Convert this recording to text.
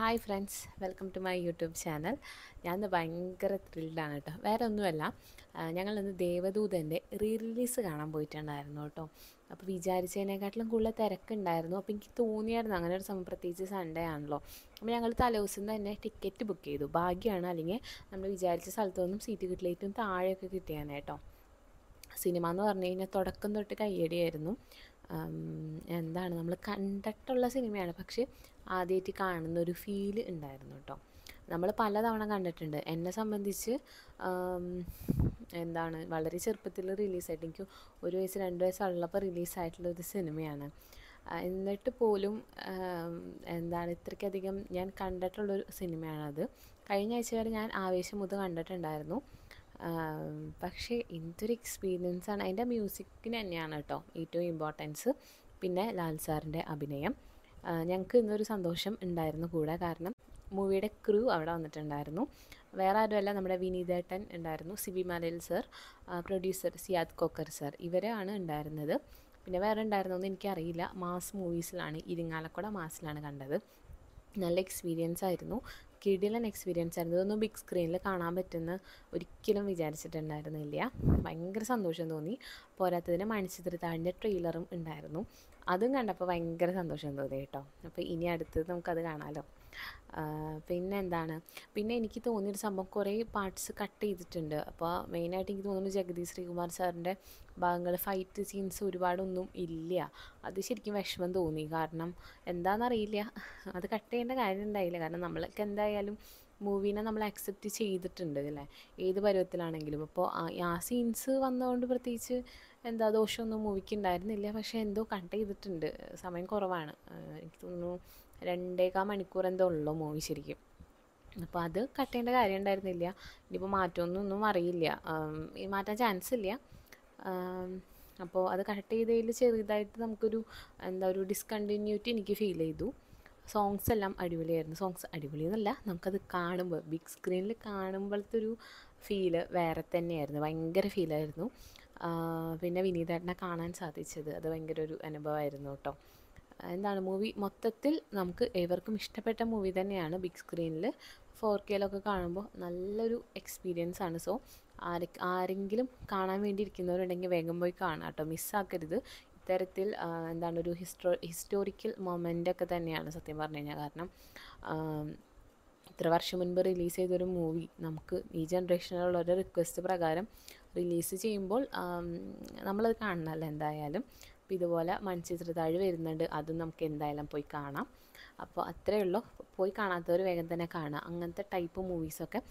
hi friends welcome to my YouTube channel ഞാൻ ഭയങ്കര ത്രിൽഡാണ് കേട്ടോ വേറെ ഒന്നുമല്ല ഞങ്ങളിന്ന് ദേവദൂതൻ്റെ റീ റിലീസ് കാണാൻ പോയിട്ടുണ്ടായിരുന്നു കേട്ടോ അപ്പോൾ വിചാരിച്ചതിനെക്കാട്ടിലും കൂടുതൽ തിരക്കുണ്ടായിരുന്നു അപ്പോൾ എനിക്ക് തോന്നിയായിരുന്നു അങ്ങനെ ഒരു സമയം പ്രത്യേകിച്ച് സൺഡേ ആണല്ലോ അപ്പോൾ ഞങ്ങൾ തലേദിവസം തന്നെ ടിക്കറ്റ് ബുക്ക് ചെയ്തു ഭാഗ്യമാണ് അല്ലെങ്കിൽ നമ്മൾ വിചാരിച്ച സ്ഥലത്തൊന്നും സീറ്റ് കിട്ടില്ല ഏറ്റവും താഴെയൊക്കെ കിട്ടിയാണ് കേട്ടോ സിനിമ എന്ന് പറഞ്ഞു കഴിഞ്ഞാൽ തുടക്കം തൊട്ട് കയ്യടിയായിരുന്നു എന്താണ് നമ്മൾ കണ്ടിട്ടുള്ള സിനിമയാണ് പക്ഷേ ആദ്യമായിട്ട് കാണുന്ന ഒരു ഫീൽ ഉണ്ടായിരുന്നു കേട്ടോ നമ്മൾ പലതവണ കണ്ടിട്ടുണ്ട് എന്നെ സംബന്ധിച്ച് എന്താണ് വളരെ ചെറുപ്പത്തിൽ റിലീസായിട്ട് എനിക്ക് ഒരു വയസ്സ് രണ്ട് വയസ്സുള്ളപ്പോൾ റിലീസായിട്ടുള്ള ഒരു സിനിമയാണ് എന്നിട്ട് പോലും എന്താണ് ഇത്രയ്ക്കധികം ഞാൻ കണ്ടിട്ടുള്ളൊരു സിനിമയാണത് കഴിഞ്ഞ ആഴ്ച വരെ ഞാൻ ആവേശം മുത് കണ്ടിട്ടുണ്ടായിരുന്നു പക്ഷേ എന്തൊരു എക്സ്പീരിയൻസ് ആണ് അതിൻ്റെ മ്യൂസിക്കിന് തന്നെയാണ് കേട്ടോ ഏറ്റവും ഇമ്പോർട്ടൻസ് പിന്നെ ലാൽ സാറിൻ്റെ അഭിനയം ഞങ്ങൾക്ക് ഇന്നൊരു സന്തോഷം ഉണ്ടായിരുന്നു കൂടെ കാരണം മൂവിയുടെ ക്രൂ അവിടെ വന്നിട്ടുണ്ടായിരുന്നു വേറെ ആരുമല്ല നമ്മുടെ വിനീതേട്ടൻ ഉണ്ടായിരുന്നു Sibi Malayil sir producer Siyad Koker sir ഇവരാണ് ഉണ്ടായിരുന്നത് പിന്നെ വേറെ ഉണ്ടായിരുന്നൊന്നും എനിക്കറിയില്ല മാസ് മൂവീസിലാണ് ഇരിങ്ങാലക്കുട മാസിലാണ് കണ്ടത് നല്ല എക്സ്പീരിയൻസ് ആയിരുന്നു കിടിലൻ എക്സ്പീരിയൻസ് ആയിരുന്നു ഇതൊന്നും ബിഗ് സ്ക്രീനിൽ കാണാൻ പറ്റുന്ന ഒരിക്കലും വിചാരിച്ചിട്ടുണ്ടായിരുന്നില്ല ഭയങ്കര സന്തോഷം തോന്നി പോരാത്തതിന് മണിച്ചിത്രത്താഴിൻ്റെ ട്രെയിലറും ഉണ്ടായിരുന്നു അതും കണ്ടപ്പോൾ ഭയങ്കര സന്തോഷം തോന്നി കേട്ടോ അപ്പോൾ ഇനി അടുത്തത് നമുക്കത് കാണാമല്ലോ പിന്നെ എന്താണ് പിന്നെ എനിക്ക് തോന്നിയൊരു സംഭവം കുറേ പാർട്സ് കട്ട് ചെയ്തിട്ടുണ്ട് അപ്പോൾ മെയിനായിട്ട് എനിക്ക് തോന്നുന്നു ജഗദീഷ് ശ്രീകുമാർ സാറിൻ്റെ ഭാഗങ്ങൾ ഫൈറ്റ് സീൻസ് ഒരുപാടൊന്നും ഇല്ല അത് ശരിക്കും വിഷമം തോന്നി കാരണം എന്താണെന്നറിയില്ല അത് കട്ട് ചെയ്യേണ്ട കാര്യം ഉണ്ടായില്ല കാരണം നമ്മളൊക്കെ എന്തായാലും മൂവീനെ നമ്മൾ അക്സെപ്റ്റ് ചെയ്തിട്ടുണ്ട് അല്ലേ ഏത് പരുവത്തിലാണെങ്കിലും അപ്പോൾ ആ സീൻസ് വന്നതുകൊണ്ട് പ്രത്യേകിച്ച് എന്താ ദോഷമൊന്നും മൂവിക്ക് ഉണ്ടായിരുന്നില്ല പക്ഷേ എന്തോ കട്ട് ചെയ്തിട്ടുണ്ട് സമയം കുറവാണ് എനിക്ക് തോന്നുന്നു രണ്ടേക്കാ മണിക്കൂർ എന്തോ ഉള്ളു മൂവി ശരിക്കും അപ്പോൾ അത് കട്ട് ചെയ്യേണ്ട കാര്യം ഉണ്ടായിരുന്നില്ല ഇനിയിപ്പോൾ മാറ്റമൊന്നും അറിയില്ല മാറ്റാൻ ചാൻസ് ഇല്ല അപ്പോൾ അത് കട്ട് ചെയ്തതിൽ ചെറുതായിട്ട് നമുക്കൊരു എന്താ ഒരു ഡിസ്കണ്ടിന്യൂറ്റി എനിക്ക് ഫീൽ ചെയ്തു സോങ്സ് എല്ലാം അടിപൊളിയായിരുന്നു സോങ്സ് അടിപൊളി എന്നല്ല നമുക്കത് കാണുമ്പോൾ ബിഗ് സ്ക്രീനിൽ കാണുമ്പോഴത്തെ ഒരു ഫീല് വേറെ തന്നെയായിരുന്നു ഭയങ്കര ഫീലായിരുന്നു പിന്നെ വിനീതേട്ടനെ കാണാൻ സാധിച്ചത് അത് ഭയങ്കര ഒരു അനുഭവമായിരുന്നു കേട്ടോ എന്താണ് മൂവി മൊത്തത്തിൽ നമുക്ക് ഏവർക്കും ഇഷ്ടപ്പെട്ട മൂവി തന്നെയാണ് ബിഗ് സ്ക്രീനിൽ ഫോർ കെയിലൊക്കെ കാണുമ്പോൾ നല്ലൊരു എക്സ്പീരിയൻസ് ആണ് സോ ആരെ ആരെങ്കിലും കാണാൻ വേണ്ടി ഇരിക്കുന്നവരുണ്ടെങ്കിൽ വേഗം പോയി കാണാം കേട്ടോ മിസ്സാക്കരുത് ഇത്തരത്തിൽ എന്താണ് ഒരു ഹിസ്റ്റോ ഹിസ്റ്റോറിക്കൽ മൊമെൻ്റ് ഒക്കെ തന്നെയാണ് സത്യം പറഞ്ഞു കഴിഞ്ഞാൽ കാരണം ഇത്ര വർഷം മുൻപ് റിലീസ് ചെയ്തൊരു മൂവി നമുക്ക് ഈ ജനറേഷനിലുള്ളൊരു റിക്വസ്റ്റ് പ്രകാരം റിലീസ് ചെയ്യുമ്പോൾ നമ്മളത് കാണണമല്ലോ എന്തായാലും അപ്പോൾ ഇതുപോലെ മൺചിത്ര താഴ് വരുന്നുണ്ട് അതും നമുക്ക് എന്തായാലും പോയി കാണാം അപ്പോൾ അത്രയേ ഉള്ളൂ പോയി കാണാത്തവർ വേഗം തന്നെ കാണാം അങ്ങനത്തെ ടൈപ്പ് മൂവീസൊക്കെ